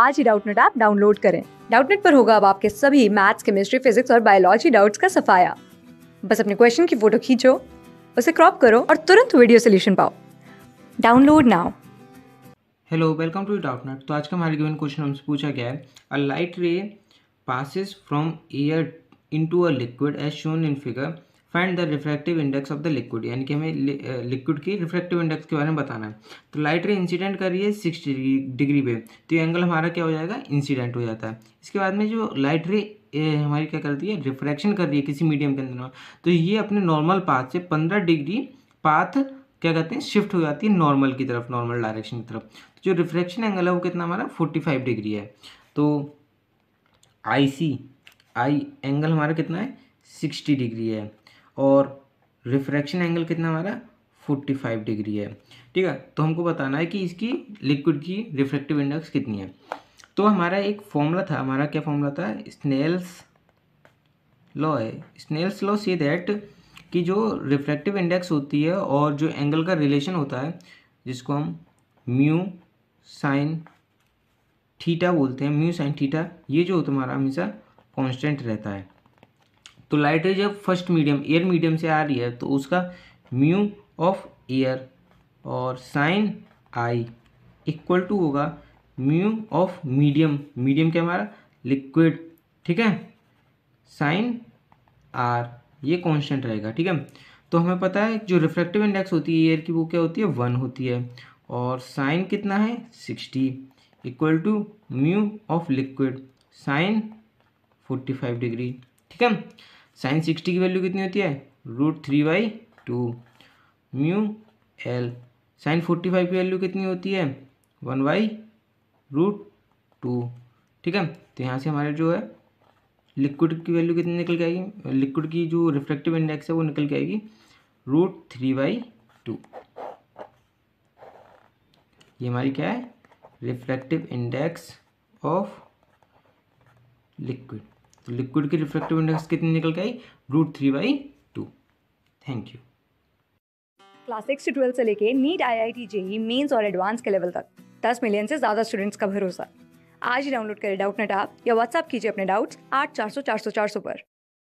आज ही Doubtnut app download करें डाउटनेट पर होगा अब आपके सभी मैथ्स केमिस्ट्री फिजिक्स और बायोलॉजी डाउट्स का सफाया बस अपने क्वेश्चन की फोटो खींचो उसे क्रॉप करो और तुरंत वीडियो सोल्यूशन पाओ download now hello welcome to Doubtnut तो आज का हमारे गिवन क्वेश्चन हमसे पूछा गया है a light ray passes from air into a liquid as shown in figure find the refractive index of the liquid यानी कि हमें लिक्विड की रिफ्रैक्टिव इंडेक्स के बारे में बताना है तो लाइट रे इंसिडेंट कर रही है सिक्सटी डिग्री पे तो ये एंगल हमारा क्या हो जाएगा इंसिडेंट हो जाता है इसके बाद में जो लाइट रे हमारी क्या करती है रिफ्रैक्शन कर रही है किसी मीडियम के अंदर में तो ये अपने नॉर्मल पाथ से पंद्रह डिग्री पाथ क्या कहते हैं शिफ्ट हो जाती है नॉर्मल की तरफ नॉर्मल डायरेक्शन की तरफ तो जो रिफ्रैक्शन एंगल है वो कितना हमारा फोर्टी फाइव डिग्री है तो आई सी आई एंगल हमारा कितना है सिक्सटी डिग्री है और रिफ्रैक्शन एंगल कितना हमारा 45 डिग्री है ठीक है तो हमको बताना है कि इसकी लिक्विड की रिफ्रैक्टिव इंडेक्स कितनी है तो हमारा एक फॉर्मूला था हमारा क्या फॉर्मूला था स्नेल्स लॉ है स्नेल्स लॉ सी दैट कि जो रिफ्रैक्टिव इंडेक्स होती है और जो एंगल का रिलेशन होता है जिसको हम म्यू साइन थीटा बोलते हैं म्यू साइन थीटा ये जो होता हमारा हमेशा कांस्टेंट रहता है तो लाइट रे जब फर्स्ट मीडियम एयर मीडियम से आ रही है तो उसका म्यू ऑफ एयर और साइन आई इक्वल टू होगा म्यू ऑफ मीडियम मीडियम क्या हमारा लिक्विड ठीक है साइन आर ये कांस्टेंट रहेगा ठीक है तो हमें पता है जो रिफ्रैक्टिव इंडेक्स होती है एयर की वो क्या होती है वन होती है और साइन कितना है sixty equal to mu of liquid sine forty five degree ठीक है साइन सिक्सटी की वैल्यू कितनी होती है root three by two mu L sine forty five की वैल्यू कितनी होती है वन बाई रूट टू ठीक है तो यहाँ से हमारे जो है लिक्विड की वैल्यू कितनी निकल के आएगी लिक्विड की जो रिफ्लेक्टिव इंडेक्स है वो निकल के आएगी रूट थ्री बाई टू ये हमारी क्या है रिफ्लेक्टिव इंडेक्स ऑफ लिक्विड तो लिक्विड की रिफ्लेक्टिव इंडेक्स कितनी निकल के आई root three by two thank you class six से ट्वेल्थ से लेके NEET I I T JEE mains और एडवांस के लेवल तक दस मिलियन से ज़्यादा स्टूडेंट्स का भरोसा आज ही डाउनलोड करें डाउट नेट आप या व्हाट्सअप कीजिए अपने डाउट्स आठ चार सौ चार सौ चार सौ पर